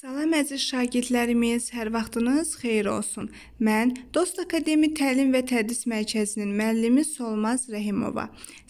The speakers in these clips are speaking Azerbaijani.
Salam əziz şagirdlərimiz, hər vaxtınız xeyir olsun. Mən Dost Akademi Təlim və Tədris Mərkəzinin müəllimi Solmaz Rəhimova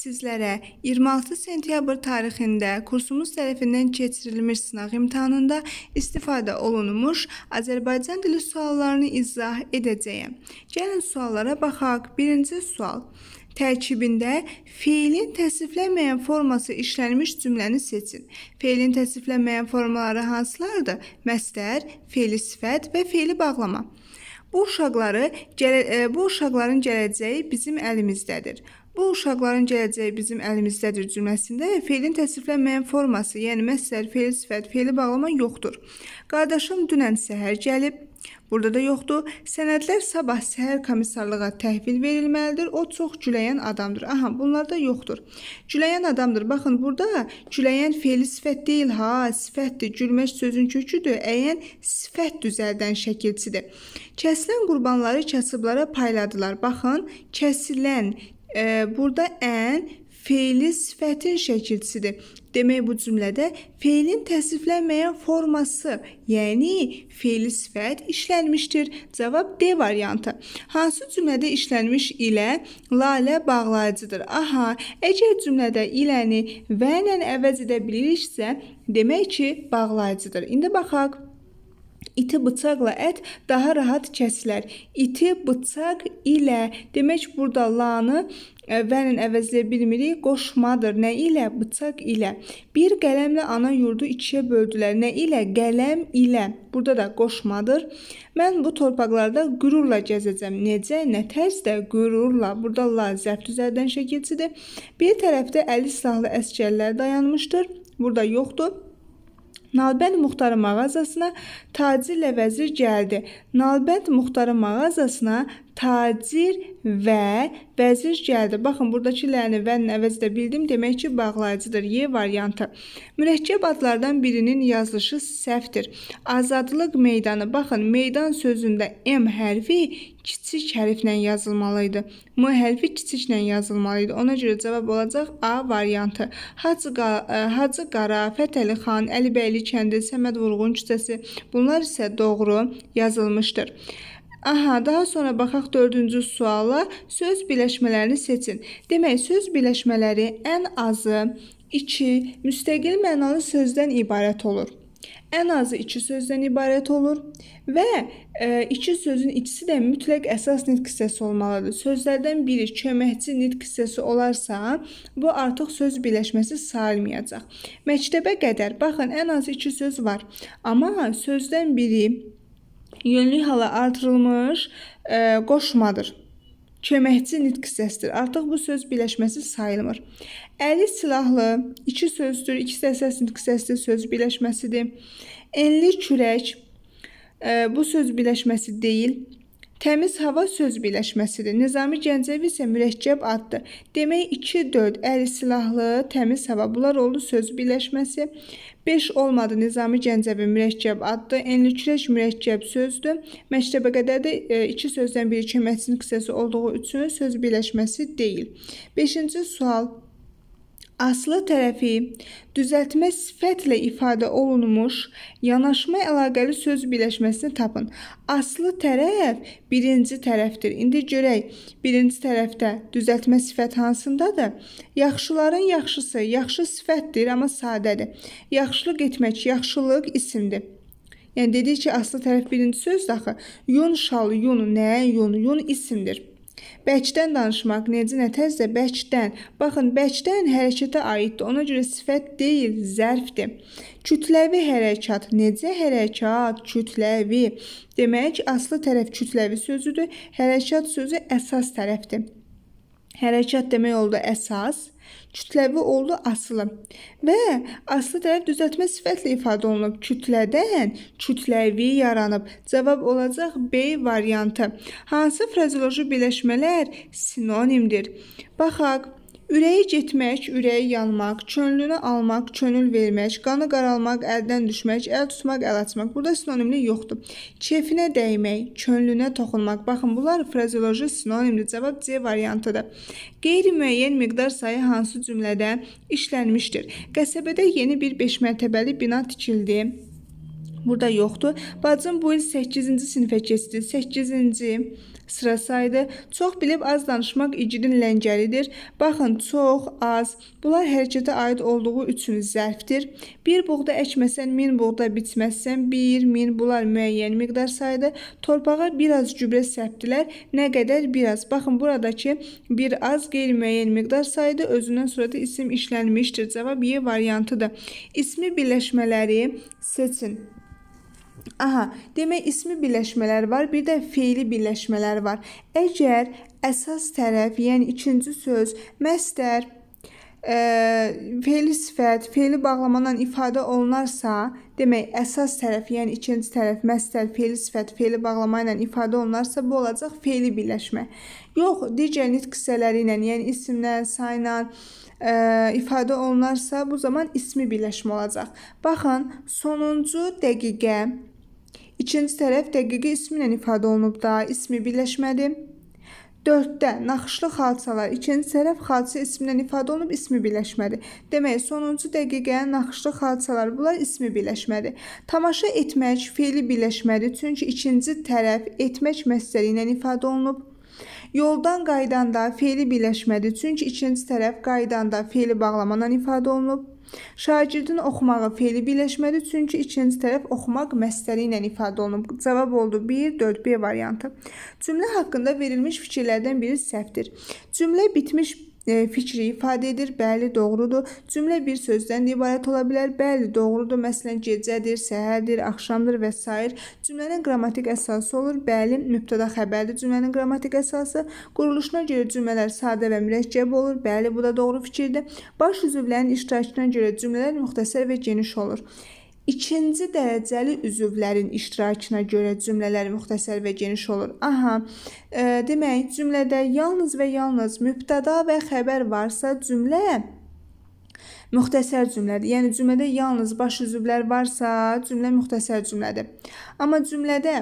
sizlərə 26 sentyabr tarixində kursumuz tərəfindən keçirilmiş sınaq imtahanında istifadə olunmuş Azərbaycan dili suallarını izah edəcəyəm. Gəlin suallara baxaq. Birinci sual: tərkibində feilin təsdiqlənməyən forması işlənmiş cümləni seçin. Feilin təsdiqlənməyən formaları hansılardır? Məsdər, feili sifət və feili bağlama. Bu uşaqları e, bu uşaqların gələcəyi bizim əlimizdədir. Bu uşaqların gələcəyi bizim əlimizdədir cümləsində feilin təsdiqlənməyən forması, yəni məsdər, feil sifət, feili bağlama yoxdur. Qardaşım dünən səhər gəlib Burada da yoxdur. Sənədlər sabah səhər komissarlığa təhvil verilməlidir. O çox küləyən adamdır. Aha, bunlar da yoxdur. Küləyən adamdır. Baxın, burada küləyən fe'li sifət deyil, ha, sifətdir. Gülmək sözün köküdür. Əyən sifət düzəldən şəkilçidir. Kəsilən qurbanları kasıblara payladılar. Baxın, kəsilən e, burada ən feili sifətin şəkilçisidir. Demək bu cümlədə feilin təsdiqlənməyən forması, yəni feili sifət işlənmişdir. Cavab D variantı. Hansı cümlədə işlənmiş ilə lalə bağlayıcıdır? Aha, əgər cümlədə iləni və ilə əvəz edə biliriksə, demək ki, bağlayıcıdır. İndi baxaq iti bıçaqla ət daha rahat kəsilər. İti bıçaq ilə demək burada lanı e, vənin əvəzləyə bilmirik. Qoşmadır. Nə ilə? Bıçaq ilə. Bir qələmlə ana yurdu ikiyə böldülər. Nə ilə? Qələm ilə. Burada da qoşmadır. Mən bu torpaqlarda qürurla gəzəcəm. Necə? Nə tərzdə? Qürurla. Burada la zərf düzəldən şəkilçidir. Bir tərəfdə əli silahlı əsgərlər dayanmışdır. Burada yoxdur. Nalbənd Muxtarı mağazasına tacirlə vəzir gəldi. Nalbənd Muxtarı mağazasına tacir və vəzir gəldi. Baxın, buradakı ləni və əvəzi də bildim. Demək ki, bağlayıcıdır. Y variantı. Mürəkkəb adlardan birinin yazılışı səhvdir. Azadlıq meydanı. Baxın, meydan sözündə M hərfi kiçik hərflə yazılmalı idi. M hərfi kiçiklə yazılmalı idi. Ona görə cavab olacaq A variantı. Hacı, e, Hacı Qara, Fətəli xan, Əlibəyli kəndi, Səməd Vurğun küçəsi. Bunlar isə doğru yazılmışdır. Aha, daha sonra baxaq 4-cü suala. Söz birləşmələrini seçin. Demək, söz birləşmələri ən azı 2 müstəqil mənalı sözdən ibarət olur. Ən azı 2 sözdən ibarət olur və 2 e, sözün ikisi də mütləq əsas nitq hissəsi olmalıdır. Sözlərdən biri köməkçi nitq hissəsi olarsa, bu artıq söz birləşməsi sayılmayacaq. Məktəbə qədər baxın, ən azı 2 söz var. Amma sözdən biri yönlük hala artırılmış ə, e, qoşmadır. Köməkçi nitq səsdir. Artıq bu söz birləşməsi sayılmır. Əli silahlı iki sözdür. İkisi də səs nitq səsli söz birləşməsidir. Enli kürək ə, e, bu söz birləşməsi deyil. Təmiz hava söz birləşməsidir. Nizami Gəncəvi isə mürəkkəb addır. Demək 2 4 əli silahlı, təmiz hava bunlar oldu söz birləşməsi. 5 olmadı Nizami Gəncəvi mürəkkəb addır. Enlikləş mürəkkəb sözdür. Məktəbə qədər də e, iki sözdən biri köməkçinin qissəsi olduğu üçün söz birləşməsi deyil. 5-ci sual aslı tərəfi düzəltmə sifətlə ifadə olunmuş yanaşma əlaqəli söz birləşməsini tapın. Aslı tərəf birinci tərəfdir. İndi görək birinci tərəfdə düzəltmə sifət hansındadır? Yaxşıların yaxşısı yaxşı sifətdir, amma sadədir. Yaxşılıq etmək yaxşılıq isimdir. Yəni dedik ki, aslı tərəf birinci sözdür axı. Yun şal yun nə? Yun yun isimdir. Bəkdən danışmaq, necə nətəzsə bəkdən. Baxın, bəkdən hərəkətə aiddir. Ona görə sifət deyil, zərfdir. Kütləvi hərəkat, necə hərəkat? Kütləvi. Demək, aslı tərəf kütləvi sözüdür. Hərəkat sözü əsas tərəfdir. Hərəkat demək oldu əsas, kütləvi oldu asılı və aslı tərəf düzəltmə sifətlə ifadə olunub. Kütlədən kütləvi yaranıb. Cavab olacaq B variantı. Hansı frazeoloji birləşmələr sinonimdir? Baxaq. Ürəyi getmək, ürəyi yanmaq, könlünü almaq, könül vermək, qanı qaralmaq, əldən düşmək, əl tutmaq, əl açmaq. Burada sinonimli yoxdur. Kefinə dəymək, könlünə toxunmaq. Baxın, bunlar frazeoloji sinonimli cavab C variantıdır. Qeyri-müəyyən miqdar sayı hansı cümlədə işlənmişdir? Qəsəbədə yeni bir 5 mərtəbəli bina tikildi burada yoxdur. Bacım bu il 8-ci sinifə keçdi. 8-ci sıra sayıdır. Çox bilib az danışmaq igidin ləngəlidir. Baxın, çox, az. Bunlar hərəkətə aid olduğu üçün zərfdir. Bir buğda əkməsən, min buğda bitməzsən. Bir, min bunlar müəyyən miqdar sayıdır. Torpağa bir az gübrə səpdilər. Nə qədər? Bir az. Baxın, buradakı bir az qeyri-müəyyən miqdar sayıdır. Özündən sonra da isim işlənmişdir. Cavab Y variantıdır. İsmi birləşmələri seçin. Aha, demək ismi birləşmələr var, bir də feili birləşmələr var. Əgər əsas tərəf, yəni ikinci söz, məstər, ə, e, feili sifət, feili bağlamadan ifadə olunarsa, demək əsas tərəf, yəni ikinci tərəf məstər, feili sifət, feili bağlama ilə ifadə olunarsa, bu olacaq feili birləşmə. Yox, digər nitq hissələri ilə, yəni isimlə, sayla ə, e, ifadə olunarsa, bu zaman ismi birləşmə olacaq. Baxın, sonuncu dəqiqə İkinci tərəf dəqiqi ismi ilə ifadə olunub da, ismi birləşmədi. 4-də naxışlı hadisələr ikinci tərəf hadisə ismindən ifadə olunub ismi birləşmədi. Demək, sonuncu dəqiqə naxışlı hadisələr bunlar ismi birləşmədi. Tamaşa etmək feili birləşmədi, çünki ikinci tərəf etmək məsəli ilə ifadə olunub. Yoldan qaydanda feili birləşmədi, çünki ikinci tərəf qaydanda feili bağlamadan ifadə olunub. Şagirdin oxumağı feili birləşmədir, çünki ikinci tərəf oxumaq məstəri ilə ifadə olunub. Cavab oldu 1, 4, B variantı. Cümlə haqqında verilmiş fikirlərdən biri səhvdir. Cümlə bitmiş E, fikri ifadə edir. Bəli, doğrudur. Cümlə bir sözdən ibarət ola bilər. Bəli, doğrudur. Məsələn, gecədir, səhərdir, axşamdır və s. Cümlənin qrammatik əsası olur. Bəli, mübtəda xəbərdir cümlənin qrammatik əsası. Quruluşuna görə cümlələr sadə və mürəkkəb olur. Bəli, bu da doğru fikirdir. Baş üzvlərin iştirakına görə cümlələr müxtəsər və geniş olur ikinci dərəcəli üzvlərin iştirakına görə cümlələr müxtəsər və geniş olur. Aha. E, demək, cümlədə yalnız və yalnız mübtəda və xəbər varsa, cümlə müxtəsər cümlədir. Yəni cümlədə yalnız baş üzvlər varsa, cümlə müxtəsər cümlədir. Amma cümlədə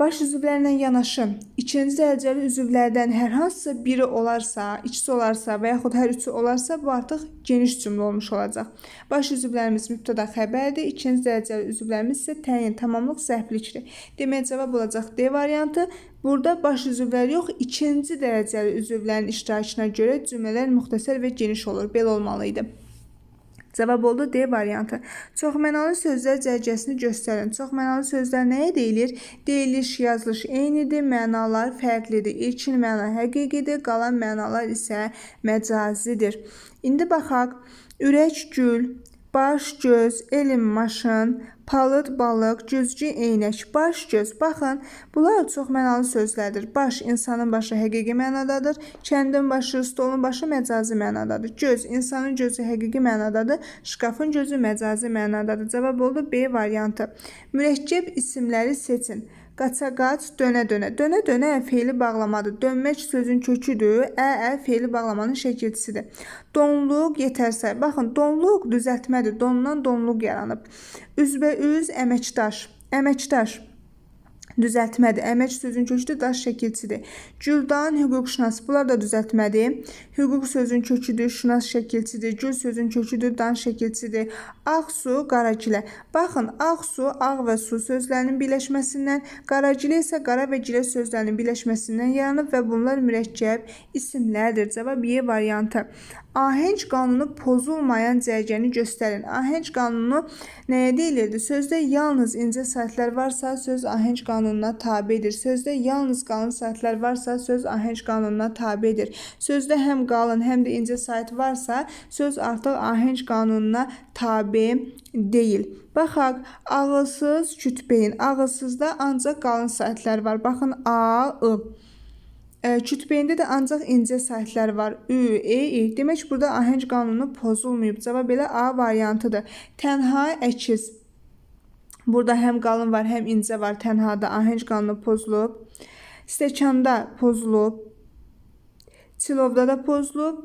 baş üzvlərlə yanaşı ikinci dərəcəli üzvlərdən hər hansısa biri olarsa, ikisi olarsa və yaxud hər üçü olarsa, bu artıq geniş cümlə olmuş olacaq. Baş üzvlərimiz mübtəda xəbərdir, ikinci dərəcəli üzvlərimiz isə təyin, tamamlıq, səhvlikdir. Demək cavab olacaq D variantı. Burada baş üzvlər yox, ikinci dərəcəli üzvlərin iştirakına görə cümlələr müxtəsər və geniş olur. Belə olmalı idi. Cavab oldu D variantı. Çoxmənalı sözlər cərgəsini göstərin. Çoxmənalı sözlər nəyə deyilir? Deyiliş, yazılış eynidir, mənalar fərqlidir. İlkin məna həqiqidir, qalan mənalar isə məcazidir. İndi baxaq. Ürək, gül, baş, göz, elm, maşın, palıd, balıq, güzgü, eynək, baş, göz. Baxın, bunlar çox mənalı sözlərdir. Baş insanın başı həqiqi mənadadır. Kəndin başı, stolun başı məcazi mənadadır. Göz insanın gözü həqiqi mənadadır. Şkafın gözü məcazi mənadadır. Cavab oldu B variantı. Mürəkkəb isimləri seçin. Qaça-qaç, dönə-dönə. Dönə-dönə feili bağlamadır. Dönmək sözün köküdür. Ə-ə feili bağlamanın şəkilçisidir. Donluq yetərsə. Baxın, donluq düzəltmədir. Dondan donluq yaranıb. Üzbə-üz əməkdaş. Əməkdaş düzəltmədir. Əmək sözün köküdür, daş şəkilçidir. Güldan hüquqşünas. Bunlar da düzəltmədir. Hüquq sözün köküdür, şünas şəkilçidir. Gül sözün köküdür, dan şəkilçidir. Ağsu, qaragilə. Baxın, ağsu ağ və su sözlərinin birləşməsindən, qaragilə isə qara və gilə sözlərinin birləşməsindən yaranıb və bunlar mürəkkəb isimlərdir. Cavab B e variantı ahəng qanunu pozulmayan cərgəni göstərin. Ahəng qanunu nəyə deyilirdi? Sözdə yalnız incə sətlər varsa, söz ahəng qanununa tabedir. Sözdə yalnız qalın sətlər varsa, söz ahəng qanununa tabedir. Sözdə həm qalın, həm də incə sət varsa, söz artıq ahəng qanununa tabe deyil. Baxaq, ağılsız kütbeyin. Ağılsızda ancaq qalın sətlər var. Baxın, a, ı. Kütbeyində də ancaq incə səhvlər var. Ü, e, i. Demək burada ahəng qanunu pozulmayıb. Cavab elə A variantıdır. Tənha əkiz. Burada həm qalın var, həm incə var. Tənhada ahəng qanunu pozulub. Stəkanda pozulub. Silovda da pozulub.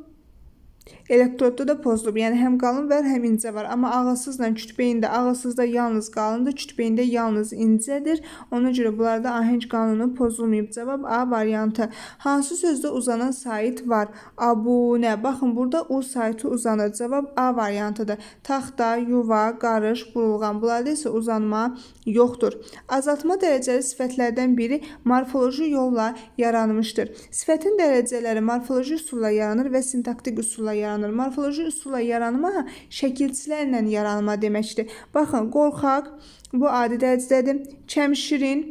Elektrodda da pozulub. Yəni həm qalın var, həm incə var. Amma ağılsızla kütbeyində, ağılsızda yalnız qalındır, kütbeyində yalnız incədir. Ona görə bunlarda ahəng qanunu pozulmayıb. Cavab A variantı. Hansı sözdə uzanan sayt var? Abunə. Baxın, burada U saytı uzanır. Cavab A variantıdır. Taxta, yuva, qarış, burulğan. Bunlarda isə uzanma yoxdur. Azaltma dərəcəli sifətlərdən biri morfoloji yolla yaranmışdır. Sifətin dərəcələri morfoloji üsulla yaranır və sintaktik üsulla üsulla yaranır. Morfoloji üsulla yaranma şəkilçilərlə yaranma deməkdir. Baxın, qorxaq bu adi dərəcədədir. Çəmşirin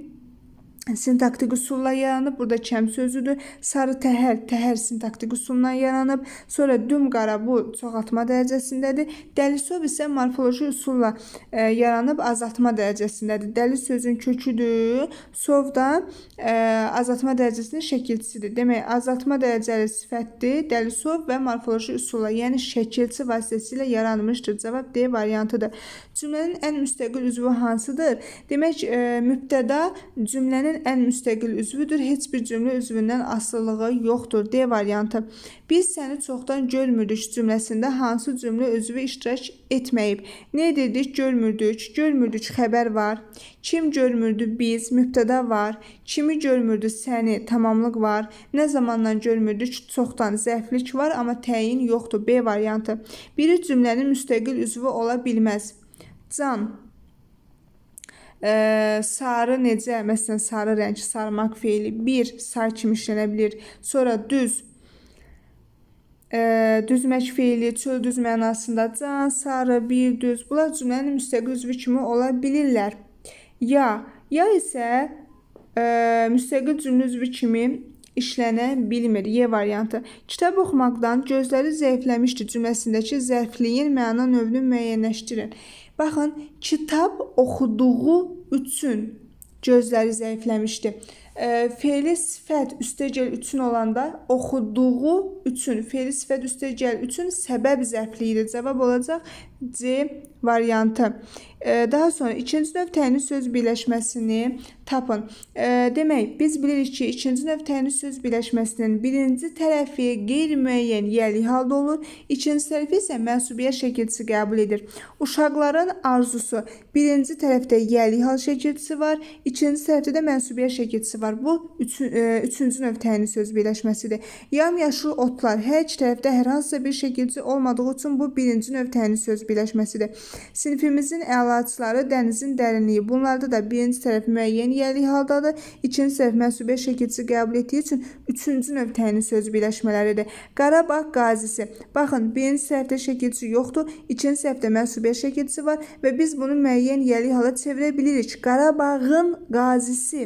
sintaktik üsulla yaranıb. Burada kəm sözüdür. Sarı təhər, təhər sintaktik üsulla yaranıb. Sonra düm qara bu çoxaltma dərəcəsindədir. Dəlisov isə morfoloji üsulla e, yaranıb azaltma dərəcəsindədir. Dəli sözün köküdür. Sov da e, azaltma dərəcəsinin şəkilçisidir. Demək, azaltma dərəcəli sifətdir. Dəlisov və morfoloji üsulla, yəni şəkilçi vasitəsilə yaranmışdır. Cavab D variantıdır. Cümlənin ən müstəqil üzvü hansıdır? Demək, e, mübtəda cümlənin ailənin ən müstəqil üzvüdür. Heç bir cümlə üzvündən asılılığı yoxdur. D variantı. Biz səni çoxdan görmürdük cümləsində hansı cümlə üzvü iştirak etməyib? Nə dedik? Görmürdük. Görmürdük xəbər var. Kim görmürdü? Biz. Mübtəda var. Kimi görmürdü? Səni. Tamamlıq var. Nə zamandan görmürdük? Çoxdan. Zəiflik var, amma təyin yoxdur. B variantı. Biri cümlənin müstəqil üzvü ola bilməz. Can e, sarı necə? Məsələn, sarı rəng sarmaq feili bir say kimi işlənə bilər. Sonra düz e, düzmək feili çöl düz mənasında can, sarı, bir düz. Bunlar cümlənin müstəqil üzvü kimi ola bilirlər. Ya, ya isə e, müstəqil cümlə üzvü kimi işlənə bilmir. Y variantı. Kitab oxumaqdan gözləri zəifləmişdi cümləsindəki zəifliyin məna növünü müəyyənləşdirin. Baxın, kitab oxuduğu üçün gözləri zəifləmişdi e, feili sifət üstəgəl üçün olanda oxuduğu üçün feili sifət üstəgəl üçün səbəb zərfliyidir. Cavab olacaq C variantı. E, daha sonra ikinci növ təyini söz birləşməsini tapın. E, demək, biz bilirik ki, ikinci növ təyini söz birləşməsinin birinci tərəfi qeyri-müəyyən yəli halda olur, ikinci tərəfi isə mənsubiyyət şəkilçisi qəbul edir. Uşaqların arzusu birinci tərəfdə yəli hal şəkilçisi var, ikinci tərəfdə də mənsubiyyət şəkilçisi var var. Bu üçü, e, üçüncü növ təyin söz birləşməsidir. Yamyaşıl otlar heç tərəfdə hər hansısa bir şəkilci olmadığı üçün bu birinci növ təyin söz birləşməsidir. Sinifimizin əlaçıları dənizin dərinliyi. Bunlarda da birinci tərəf müəyyən yerlik haldadır. İkinci tərəf məsuliyyət şəkilci qəbul etdiyi üçün üçüncü növ təyin söz birləşmələridir. Qarabağ qazisi. Baxın, birinci səhvdə şəkilçi yoxdur, ikinci səhvdə məsuliyyət şəkilçisi var və biz bunu müəyyən yerlik hala çevirə bilirik. Qarabağın qazisi.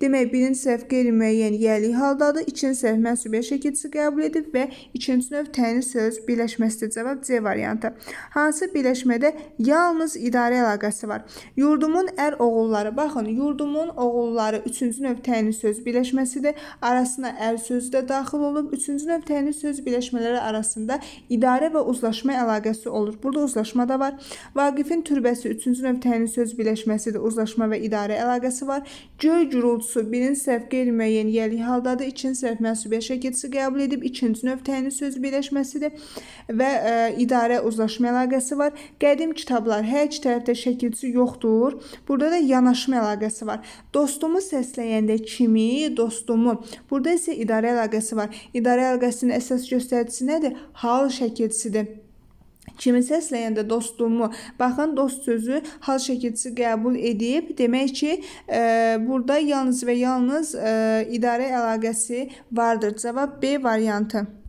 Demək, birinci birinci səhv qeyri-müəyyən yəlik haldadır, ikinci səhv mənsubiyyət şəkilçisi qəbul edib və ikinci növ təyin söz birləşməsidir. Cavab C variantı. Hansı birləşmədə yalnız idarə əlaqəsi var? Yurdumun ər oğulları. Baxın, yurdumun oğulları üçüncü növ təyin söz birləşməsidir. Arasına ər sözü də daxil olub. Üçüncü növ təyin söz birləşmələri arasında idarə və uzlaşma əlaqəsi olur. Burada uzlaşma da var. Vaqifin türbəsi üçüncü növ təyin söz birləşməsidir. Uzlaşma və idarə əlaqəsi var. Göy gurultusu birinci birinin səhv qeyri-müəyyənliyi haldadır. İkinci səhv məsuliyyət şəkilçisi qəbul edib. İkinci növ təyin söz birləşməsidir və ə, e, idarə uzlaşma əlaqəsi var. Qədim kitablar hər iki tərəfdə şəkilçisi yoxdur. Burada da yanaşma əlaqəsi var. Dostumu səsləyəndə kimi, dostumu. Burada isə idarə əlaqəsi var. İdarə əlaqəsinin əsas göstəricisi nədir? Hal şəkilçisidir kimi səsləyəndə dostumu, baxın dost sözü hal şəkilçisi qəbul edib, demək ki, e, burada yalnız və yalnız e, idarə əlaqəsi vardır. Cavab B variantı.